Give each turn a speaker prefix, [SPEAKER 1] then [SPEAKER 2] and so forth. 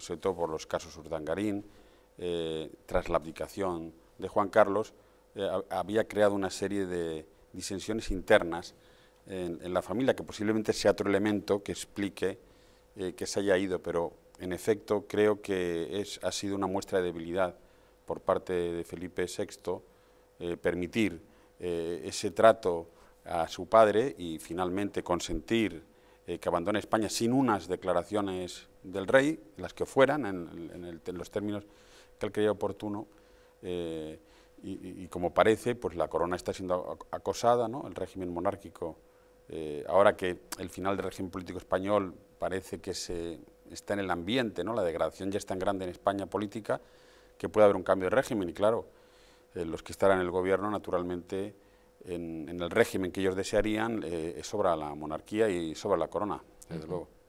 [SPEAKER 1] sobre todo por los casos Urdangarín, eh, tras la abdicación de Juan Carlos, eh, había creado una serie de disensiones internas en, la familia, que posiblemente sea otro elemento que explique eh, que se haya ido, pero en efecto creo que es, ha sido una muestra de debilidad por parte de Felipe VI permitir ese trato a su padre y finalmente consentir eh, que abandone España sin unas declaraciones del rey, las que fueran, en, los términos que él creía oportuno. Eh, y, como parece, pues la corona está siendo acosada, ¿no? el régimen monárquico, eh, ahora que el final del régimen político español parece que se está en el ambiente, ¿no? la degradación ya es tan grande en España política que puede haber un cambio de régimen y claro, los que estarán en el gobierno naturalmente en, el régimen que ellos desearían eh, sobra la monarquía y sobre la corona,
[SPEAKER 2] desde luego.